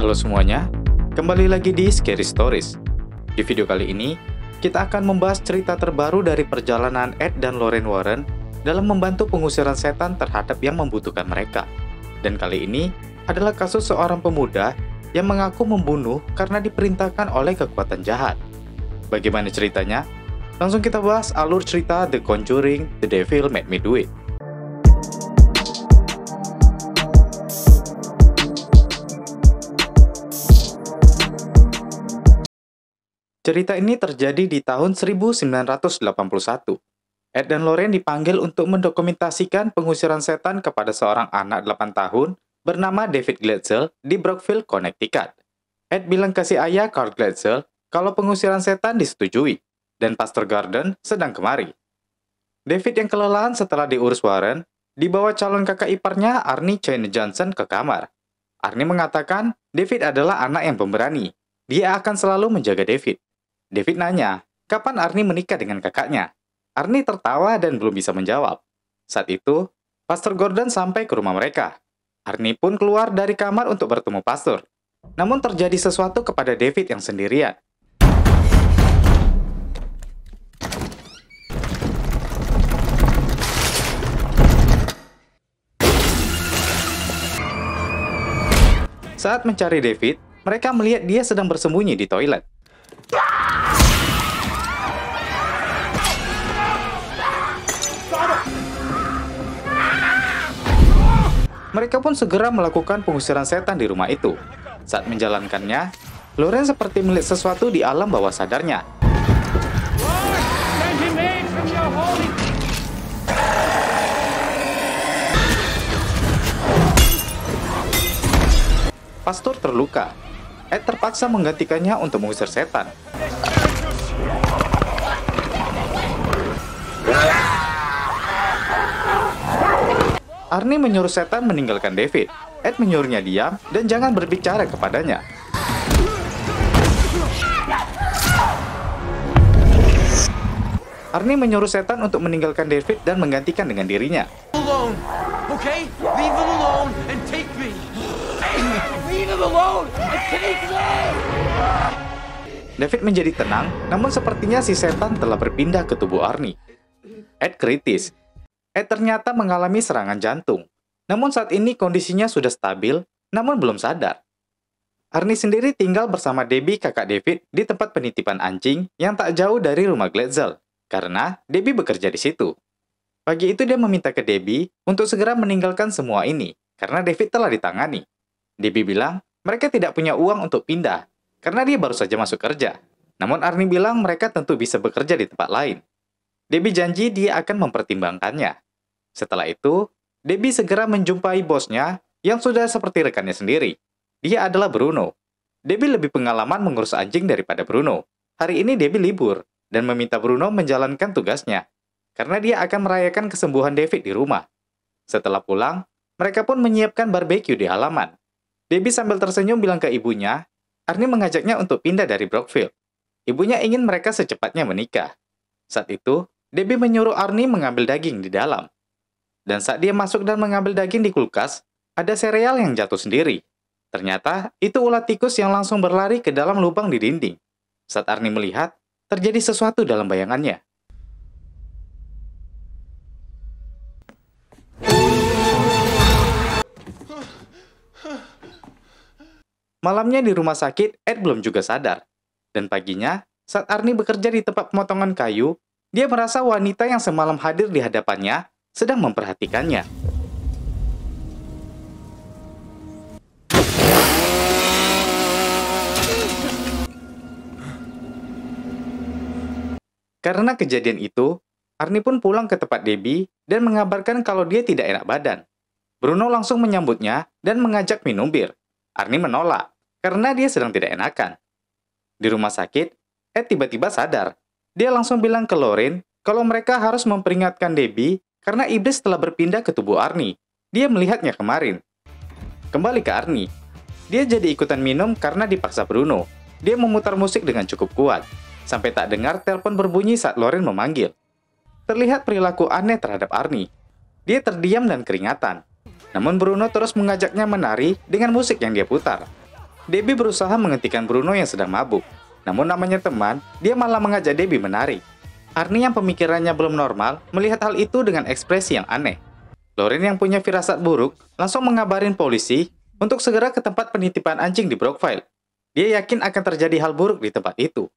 Halo semuanya, kembali lagi di Scary Stories. Di video kali ini, kita akan membahas cerita terbaru dari perjalanan Ed dan Lauren Warren dalam membantu pengusiran setan terhadap yang membutuhkan mereka. Dan kali ini adalah kasus seorang pemuda yang mengaku membunuh karena diperintahkan oleh kekuatan jahat. Bagaimana ceritanya? Langsung kita bahas alur cerita The Conjuring, The Devil Made Me Do It. Cerita ini terjadi di tahun 1981. Ed dan Lorraine dipanggil untuk mendokumentasikan pengusiran setan kepada seorang anak 8 tahun bernama David Gletzel di Brookfield, Connecticut. Ed bilang kasih ayah Carl Gletzel kalau pengusiran setan disetujui dan Pastor Garden sedang kemari. David yang kelelahan setelah diurus Warren dibawa calon kakak iparnya Arnie Chain Johnson ke kamar. Arnie mengatakan David adalah anak yang pemberani. Dia akan selalu menjaga David. David nanya, kapan Arnie menikah dengan kakaknya? Arnie tertawa dan belum bisa menjawab. Saat itu, Pastor Gordon sampai ke rumah mereka. Arnie pun keluar dari kamar untuk bertemu Pastor. Namun terjadi sesuatu kepada David yang sendirian. Saat mencari David, mereka melihat dia sedang bersembunyi di toilet. Mereka pun segera melakukan pengusiran setan di rumah itu. Saat menjalankannya, Loren seperti melihat sesuatu di alam bawah sadarnya. Pastor terluka Ed eh, terpaksa menggantikannya untuk mengusir setan. Arnie menyuruh setan meninggalkan David. Ed menyuruhnya diam dan jangan berbicara kepadanya. Arnie menyuruh setan untuk meninggalkan David dan menggantikan dengan dirinya. David menjadi tenang, namun sepertinya si setan telah berpindah ke tubuh Arnie. Ed kritis. Ed ternyata mengalami serangan jantung. Namun saat ini kondisinya sudah stabil, namun belum sadar. Arnie sendiri tinggal bersama Debbie kakak David di tempat penitipan anjing yang tak jauh dari rumah Gletzel, karena Debbie bekerja di situ. Pagi itu dia meminta ke Debbie untuk segera meninggalkan semua ini, karena David telah ditangani. Debbie bilang mereka tidak punya uang untuk pindah karena dia baru saja masuk kerja. Namun Arnie bilang mereka tentu bisa bekerja di tempat lain. Debbie janji dia akan mempertimbangkannya. Setelah itu, Debbie segera menjumpai bosnya yang sudah seperti rekannya sendiri. Dia adalah Bruno. Debbie lebih pengalaman mengurus anjing daripada Bruno. Hari ini Debbie libur dan meminta Bruno menjalankan tugasnya karena dia akan merayakan kesembuhan David di rumah. Setelah pulang, mereka pun menyiapkan barbeque di halaman. Debbie sambil tersenyum bilang ke ibunya, Arnie mengajaknya untuk pindah dari Brookfield. Ibunya ingin mereka secepatnya menikah. Saat itu, Debbie menyuruh Arnie mengambil daging di dalam. Dan saat dia masuk dan mengambil daging di kulkas, ada sereal yang jatuh sendiri. Ternyata, itu ulat tikus yang langsung berlari ke dalam lubang di dinding. Saat Arnie melihat, terjadi sesuatu dalam bayangannya. Malamnya di rumah sakit, Ed belum juga sadar. Dan paginya, saat Arnie bekerja di tempat pemotongan kayu, dia merasa wanita yang semalam hadir di hadapannya sedang memperhatikannya. Karena kejadian itu, Arnie pun pulang ke tempat Debbie dan mengabarkan kalau dia tidak enak badan. Bruno langsung menyambutnya dan mengajak minum bir. Arni menolak karena dia sedang tidak enakan. Di rumah sakit, Ed tiba-tiba sadar. Dia langsung bilang ke Lorin kalau mereka harus memperingatkan Debbie karena iblis telah berpindah ke tubuh Arni. Dia melihatnya kemarin. Kembali ke Arni. Dia jadi ikutan minum karena dipaksa Bruno. Dia memutar musik dengan cukup kuat, sampai tak dengar telepon berbunyi saat Lorin memanggil. Terlihat perilaku aneh terhadap Arni. Dia terdiam dan keringatan. Namun Bruno terus mengajaknya menari dengan musik yang dia putar. Debbie berusaha menghentikan Bruno yang sedang mabuk. Namun namanya teman, dia malah mengajak Debbie menari. Arnie yang pemikirannya belum normal melihat hal itu dengan ekspresi yang aneh. Lauren yang punya firasat buruk langsung mengabarin polisi untuk segera ke tempat penitipan anjing di Brookville. Dia yakin akan terjadi hal buruk di tempat itu.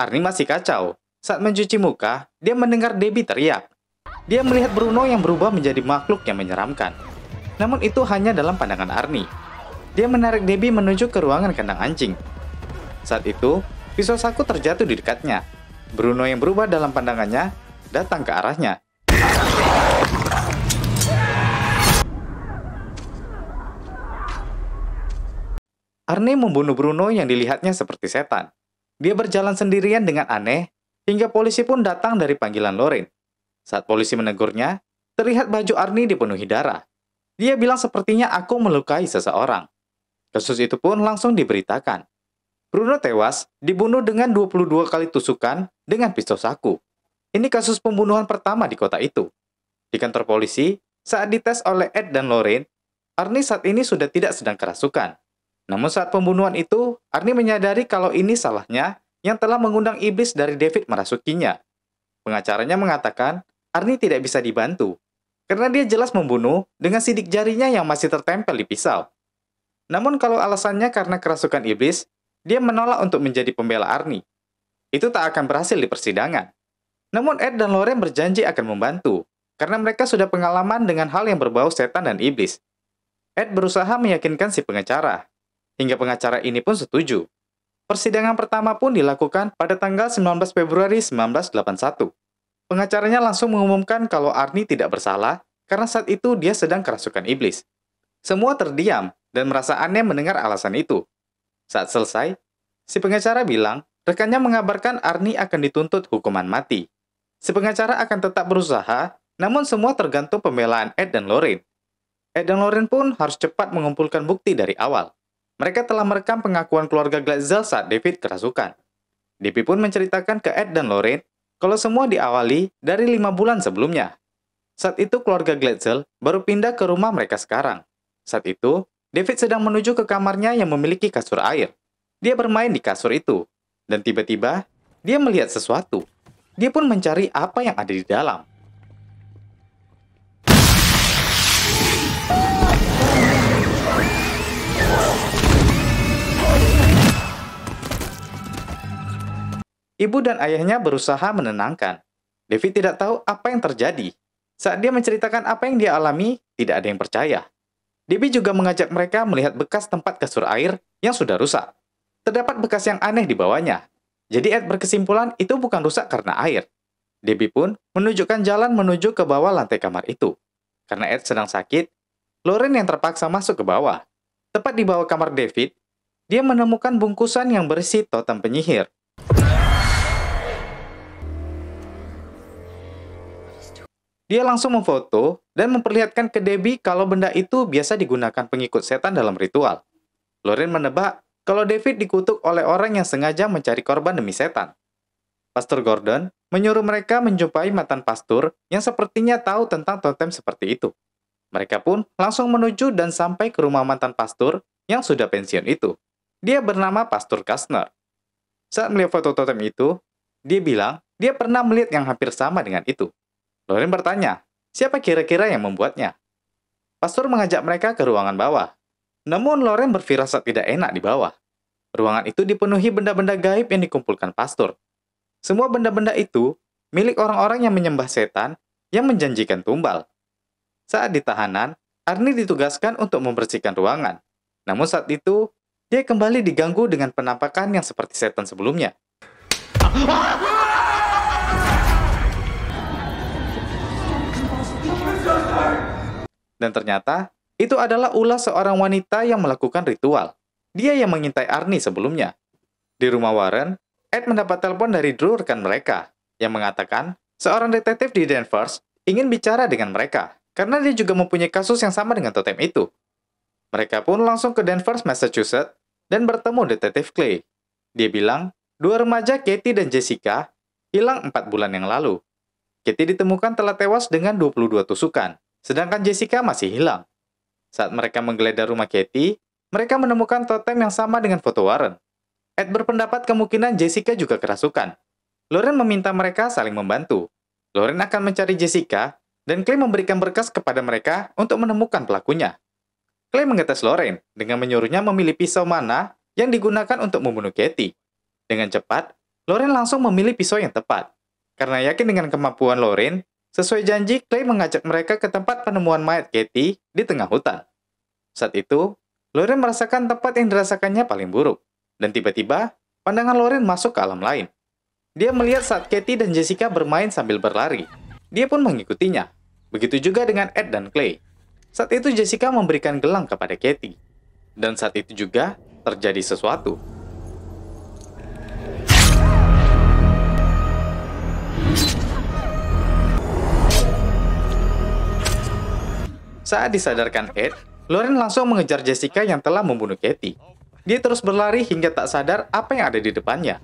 Arnie masih kacau. Saat mencuci muka, dia mendengar Debbie teriak. Dia melihat Bruno yang berubah menjadi makhluk yang menyeramkan. Namun itu hanya dalam pandangan Arni. Dia menarik Debbie menuju ke ruangan kandang anjing. Saat itu, pisau saku terjatuh di dekatnya. Bruno yang berubah dalam pandangannya datang ke arahnya. Arne membunuh Bruno yang dilihatnya seperti setan. Dia berjalan sendirian dengan aneh, hingga polisi pun datang dari panggilan Loren. Saat polisi menegurnya, terlihat baju Arne dipenuhi darah. Dia bilang sepertinya aku melukai seseorang. Kasus itu pun langsung diberitakan. Bruno tewas dibunuh dengan 22 kali tusukan dengan pistol saku. Ini kasus pembunuhan pertama di kota itu. Di kantor polisi, saat dites oleh Ed dan Lorraine, Arnie saat ini sudah tidak sedang kerasukan. Namun saat pembunuhan itu, Arnie menyadari kalau ini salahnya yang telah mengundang iblis dari David merasukinya. Pengacaranya mengatakan, Arnie tidak bisa dibantu karena dia jelas membunuh dengan sidik jarinya yang masih tertempel di pisau. Namun kalau alasannya karena kerasukan iblis, dia menolak untuk menjadi pembela Arni. Itu tak akan berhasil di persidangan. Namun Ed dan Loren berjanji akan membantu, karena mereka sudah pengalaman dengan hal yang berbau setan dan iblis. Ed berusaha meyakinkan si pengacara, hingga pengacara ini pun setuju. Persidangan pertama pun dilakukan pada tanggal 19 Februari 1981. Pengacaranya langsung mengumumkan kalau Arni tidak bersalah karena saat itu dia sedang kerasukan iblis. Semua terdiam dan merasa aneh mendengar alasan itu. Saat selesai, si pengacara bilang rekannya mengabarkan Arni akan dituntut hukuman mati. Si pengacara akan tetap berusaha, namun semua tergantung pembelaan Ed dan Lorraine. Ed dan Lorraine pun harus cepat mengumpulkan bukti dari awal. Mereka telah merekam pengakuan keluarga Glatzel saat David kerasukan. Debbie pun menceritakan ke Ed dan Lorraine kalau semua diawali dari lima bulan sebelumnya. Saat itu keluarga Gletzel baru pindah ke rumah mereka sekarang. Saat itu, David sedang menuju ke kamarnya yang memiliki kasur air. Dia bermain di kasur itu, dan tiba-tiba dia melihat sesuatu. Dia pun mencari apa yang ada di dalam. Ibu dan ayahnya berusaha menenangkan. Devi tidak tahu apa yang terjadi. Saat dia menceritakan apa yang dia alami, tidak ada yang percaya. Devi juga mengajak mereka melihat bekas tempat kasur air yang sudah rusak. Terdapat bekas yang aneh di bawahnya. Jadi Ed berkesimpulan itu bukan rusak karena air. Debbie pun menunjukkan jalan menuju ke bawah lantai kamar itu. Karena Ed sedang sakit, Lauren yang terpaksa masuk ke bawah. Tepat di bawah kamar David, dia menemukan bungkusan yang berisi totem penyihir. Dia langsung memfoto dan memperlihatkan ke Debbie kalau benda itu biasa digunakan pengikut setan dalam ritual. Loren menebak kalau David dikutuk oleh orang yang sengaja mencari korban demi setan. Pastor Gordon menyuruh mereka menjumpai mantan pastor yang sepertinya tahu tentang totem seperti itu. Mereka pun langsung menuju dan sampai ke rumah mantan pastor yang sudah pensiun itu. Dia bernama Pastor Kastner. Saat melihat foto totem itu, dia bilang dia pernah melihat yang hampir sama dengan itu. Loren bertanya, siapa kira-kira yang membuatnya? Pastor mengajak mereka ke ruangan bawah. Namun Loren berfirasat tidak enak di bawah. Ruangan itu dipenuhi benda-benda gaib yang dikumpulkan pastor. Semua benda-benda itu milik orang-orang yang menyembah setan yang menjanjikan tumbal. Saat ditahanan, Arnie ditugaskan untuk membersihkan ruangan. Namun saat itu, dia kembali diganggu dengan penampakan yang seperti setan sebelumnya. Dan ternyata, itu adalah ulah seorang wanita yang melakukan ritual. Dia yang mengintai Arnie sebelumnya. Di rumah Warren, Ed mendapat telepon dari Drew rekan mereka, yang mengatakan seorang detektif di Danvers ingin bicara dengan mereka, karena dia juga mempunyai kasus yang sama dengan totem itu. Mereka pun langsung ke Danvers, Massachusetts, dan bertemu detektif Clay. Dia bilang, dua remaja Katie dan Jessica hilang empat bulan yang lalu. Katie ditemukan telah tewas dengan 22 tusukan. Sedangkan Jessica masih hilang. Saat mereka menggeledah rumah Katie, mereka menemukan totem yang sama dengan foto Warren. Ed berpendapat kemungkinan Jessica juga kerasukan. Loren meminta mereka saling membantu. Loren akan mencari Jessica, dan Clay memberikan berkas kepada mereka untuk menemukan pelakunya. Clay mengetes Loren dengan menyuruhnya memilih pisau mana yang digunakan untuk membunuh Katie. Dengan cepat, Loren langsung memilih pisau yang tepat. Karena yakin dengan kemampuan Loren, Sesuai janji, Clay mengajak mereka ke tempat penemuan mayat Katie di tengah hutan. Saat itu, Lauren merasakan tempat yang dirasakannya paling buruk. Dan tiba-tiba, pandangan Lauren masuk ke alam lain. Dia melihat saat Katie dan Jessica bermain sambil berlari. Dia pun mengikutinya. Begitu juga dengan Ed dan Clay. Saat itu Jessica memberikan gelang kepada Katie. Dan saat itu juga terjadi sesuatu. Saat disadarkan Ed, Lauren langsung mengejar Jessica yang telah membunuh Katie. Dia terus berlari hingga tak sadar apa yang ada di depannya.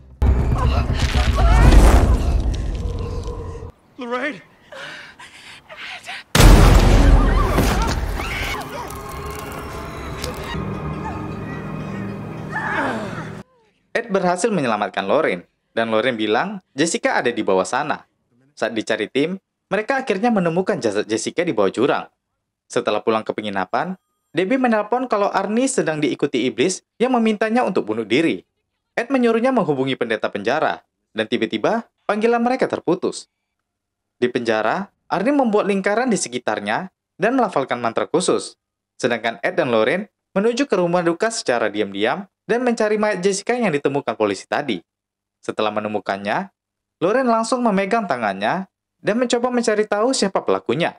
Lorraine! Ed berhasil menyelamatkan Lauren, dan Lauren bilang Jessica ada di bawah sana. Saat dicari tim, mereka akhirnya menemukan jasad Jessica di bawah jurang. Setelah pulang ke penginapan, Debbie menelpon kalau Arnie sedang diikuti iblis yang memintanya untuk bunuh diri. Ed menyuruhnya menghubungi pendeta penjara, dan tiba-tiba panggilan mereka terputus. Di penjara, Arnie membuat lingkaran di sekitarnya dan melafalkan mantra khusus. Sedangkan Ed dan Lorraine menuju ke rumah duka secara diam-diam dan mencari mayat Jessica yang ditemukan polisi tadi. Setelah menemukannya, Lorraine langsung memegang tangannya dan mencoba mencari tahu siapa pelakunya.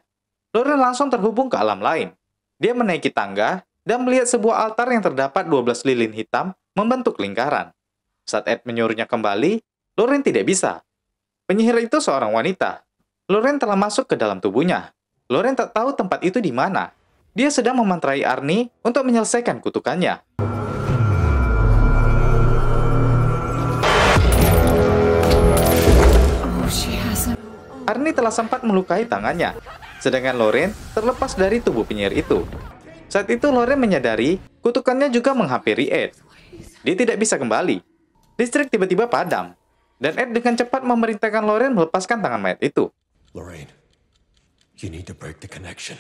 Loren langsung terhubung ke alam lain. Dia menaiki tangga dan melihat sebuah altar yang terdapat 12 lilin hitam membentuk lingkaran. Saat Ed menyuruhnya kembali, Loren tidak bisa. Penyihir itu seorang wanita. Loren telah masuk ke dalam tubuhnya. Loren tak tahu tempat itu di mana. Dia sedang memantrai Arnie untuk menyelesaikan kutukannya. Oh, Arnie telah sempat melukai tangannya, Sedangkan Loren terlepas dari tubuh penyihir itu. Saat itu Loren menyadari kutukannya juga menghampiri Ed. Dia tidak bisa kembali. Listrik tiba-tiba padam. Dan Ed dengan cepat memerintahkan Loren melepaskan tangan mayat itu. Lorraine, you need to break the connection.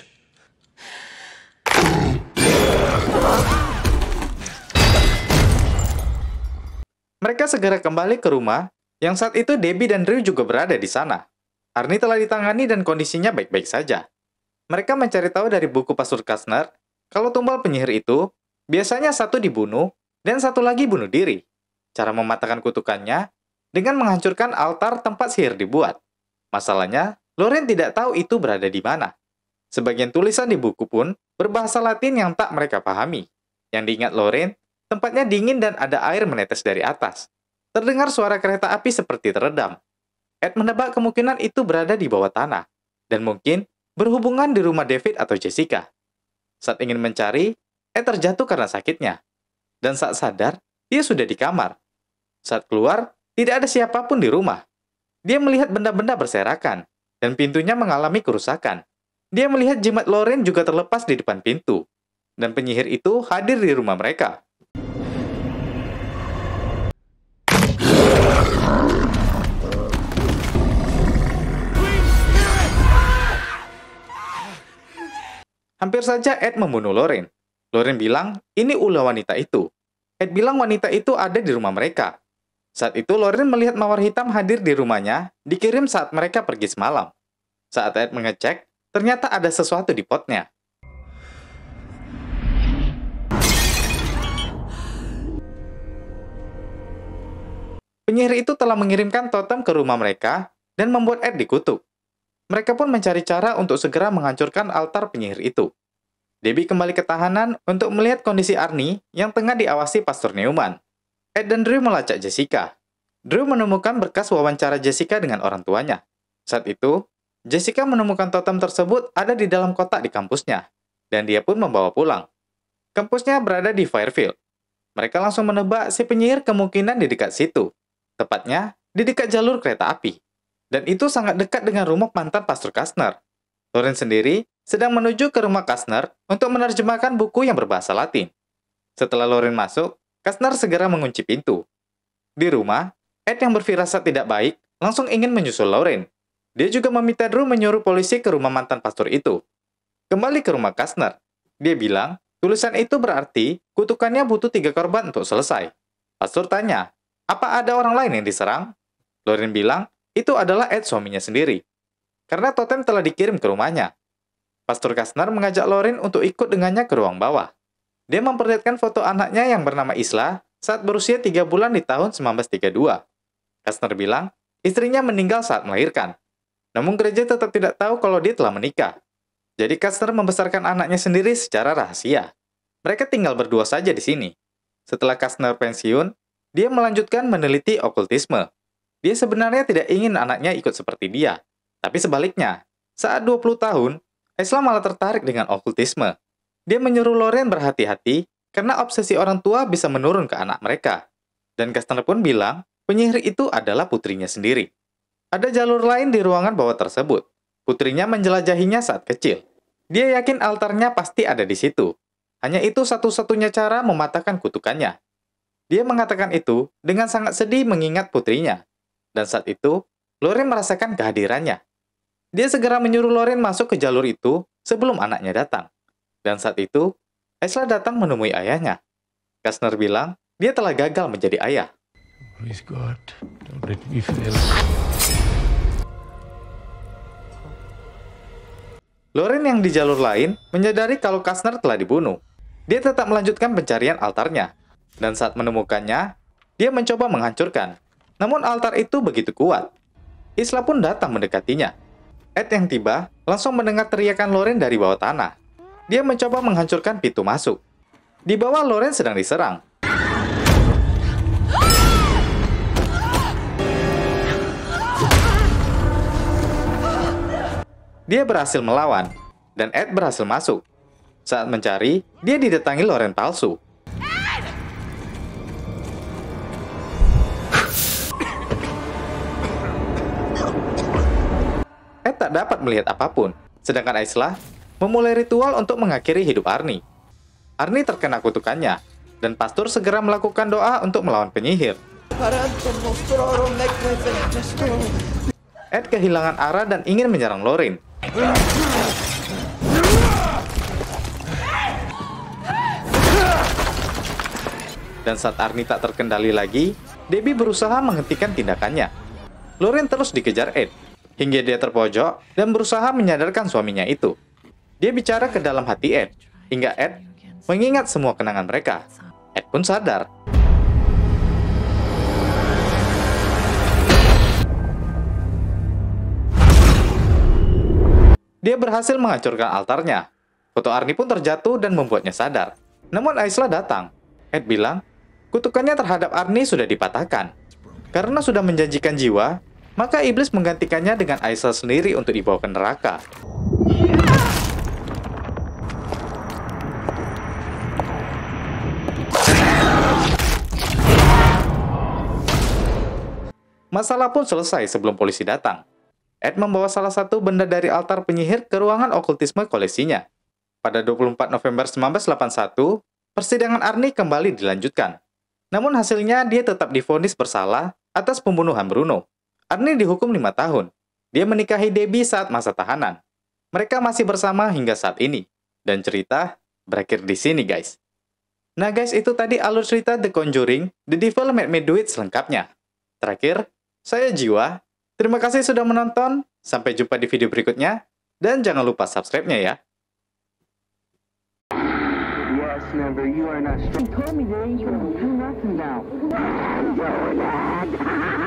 Mereka segera kembali ke rumah, yang saat itu Debbie dan Drew juga berada di sana. Harni telah ditangani dan kondisinya baik-baik saja. Mereka mencari tahu dari buku pasur Kasner, kalau tumbal penyihir itu, biasanya satu dibunuh, dan satu lagi bunuh diri. Cara mematahkan kutukannya, dengan menghancurkan altar tempat sihir dibuat. Masalahnya, Loren tidak tahu itu berada di mana. Sebagian tulisan di buku pun berbahasa Latin yang tak mereka pahami. Yang diingat Loren, tempatnya dingin dan ada air menetes dari atas. Terdengar suara kereta api seperti teredam. Ed menebak kemungkinan itu berada di bawah tanah, dan mungkin berhubungan di rumah David atau Jessica. Saat ingin mencari, Ed terjatuh karena sakitnya. Dan saat sadar, dia sudah di kamar. Saat keluar, tidak ada siapapun di rumah. Dia melihat benda-benda berserakan, dan pintunya mengalami kerusakan. Dia melihat jimat Loren juga terlepas di depan pintu. Dan penyihir itu hadir di rumah mereka. Hampir saja Ed membunuh Loren. Loren bilang, ini ulah wanita itu. Ed bilang wanita itu ada di rumah mereka. Saat itu Loren melihat mawar hitam hadir di rumahnya, dikirim saat mereka pergi semalam. Saat Ed mengecek, ternyata ada sesuatu di potnya. Penyihir itu telah mengirimkan totem ke rumah mereka dan membuat Ed dikutuk. Mereka pun mencari cara untuk segera menghancurkan altar penyihir itu. Debbie kembali ke tahanan untuk melihat kondisi Arnie yang tengah diawasi Pastor Newman. Ed dan Drew melacak Jessica. Drew menemukan berkas wawancara Jessica dengan orang tuanya. Saat itu, Jessica menemukan totem tersebut ada di dalam kotak di kampusnya, dan dia pun membawa pulang. Kampusnya berada di Fairfield. Mereka langsung menebak si penyihir kemungkinan di dekat situ, tepatnya di dekat jalur kereta api. Dan itu sangat dekat dengan rumah mantan Pastor Kastner. Loren sendiri sedang menuju ke rumah Kastner untuk menerjemahkan buku yang berbahasa Latin. Setelah Loren masuk, Kastner segera mengunci pintu. Di rumah, Ed yang berfirasat tidak baik langsung ingin menyusul Loren. Dia juga meminta Drew menyuruh polisi ke rumah mantan pastor itu. Kembali ke rumah Kastner, dia bilang tulisan itu berarti kutukannya butuh tiga korban untuk selesai. Pastor tanya, apa ada orang lain yang diserang? Loren bilang, itu adalah Ed suaminya sendiri. Karena totem telah dikirim ke rumahnya. Pastor Kasnar mengajak Lorin untuk ikut dengannya ke ruang bawah. Dia memperlihatkan foto anaknya yang bernama Isla saat berusia 3 bulan di tahun 1932. Kasner bilang, istrinya meninggal saat melahirkan. Namun gereja tetap tidak tahu kalau dia telah menikah. Jadi Kasner membesarkan anaknya sendiri secara rahasia. Mereka tinggal berdua saja di sini. Setelah Kasner pensiun, dia melanjutkan meneliti okultisme. Dia sebenarnya tidak ingin anaknya ikut seperti dia. Tapi sebaliknya, saat 20 tahun, Islam malah tertarik dengan okultisme. Dia menyuruh Loren berhati-hati karena obsesi orang tua bisa menurun ke anak mereka. Dan Kastner pun bilang, penyihir itu adalah putrinya sendiri. Ada jalur lain di ruangan bawah tersebut. Putrinya menjelajahinya saat kecil. Dia yakin altarnya pasti ada di situ. Hanya itu satu-satunya cara mematahkan kutukannya. Dia mengatakan itu dengan sangat sedih mengingat putrinya. Dan saat itu, Loren merasakan kehadirannya. Dia segera menyuruh Loren masuk ke jalur itu sebelum anaknya datang. Dan saat itu, Aisla datang menemui ayahnya. Kasner bilang, dia telah gagal menjadi ayah. Please Loren yang di jalur lain menyadari kalau Kasner telah dibunuh. Dia tetap melanjutkan pencarian altarnya. Dan saat menemukannya, dia mencoba menghancurkan. Namun altar itu begitu kuat. Isla pun datang mendekatinya. Ed yang tiba langsung mendengar teriakan Loren dari bawah tanah. Dia mencoba menghancurkan pintu masuk. Di bawah Loren sedang diserang. Dia berhasil melawan, dan Ed berhasil masuk. Saat mencari, dia didatangi Loren palsu. dapat melihat apapun, sedangkan Aislah memulai ritual untuk mengakhiri hidup Arni. Arni terkena kutukannya, dan Pastor segera melakukan doa untuk melawan penyihir. Ed kehilangan arah dan ingin menyerang Lorin. Dan saat Arni tak terkendali lagi, Debbie berusaha menghentikan tindakannya. Lorin terus dikejar Ed, hingga dia terpojok dan berusaha menyadarkan suaminya itu. Dia bicara ke dalam hati Ed, hingga Ed mengingat semua kenangan mereka. Ed pun sadar. Dia berhasil menghancurkan altarnya. Foto Arnie pun terjatuh dan membuatnya sadar. Namun Aisla datang. Ed bilang, kutukannya terhadap Arnie sudah dipatahkan. Karena sudah menjanjikan jiwa, maka iblis menggantikannya dengan Aisel sendiri untuk dibawa ke neraka. Masalah pun selesai sebelum polisi datang. Ed membawa salah satu benda dari altar penyihir ke ruangan okultisme koleksinya. Pada 24 November 1981, persidangan Arni kembali dilanjutkan. Namun hasilnya dia tetap difonis bersalah atas pembunuhan Bruno. Arni dihukum lima tahun. Dia menikahi Debbie saat masa tahanan. Mereka masih bersama hingga saat ini. Dan cerita berakhir di sini guys. Nah guys, itu tadi alur cerita The Conjuring, The Devil Made Me Do It selengkapnya. Terakhir, saya Jiwa. Terima kasih sudah menonton. Sampai jumpa di video berikutnya. Dan jangan lupa subscribe-nya ya. Yes, number, you are not strong. You told me there ain't gonna do now.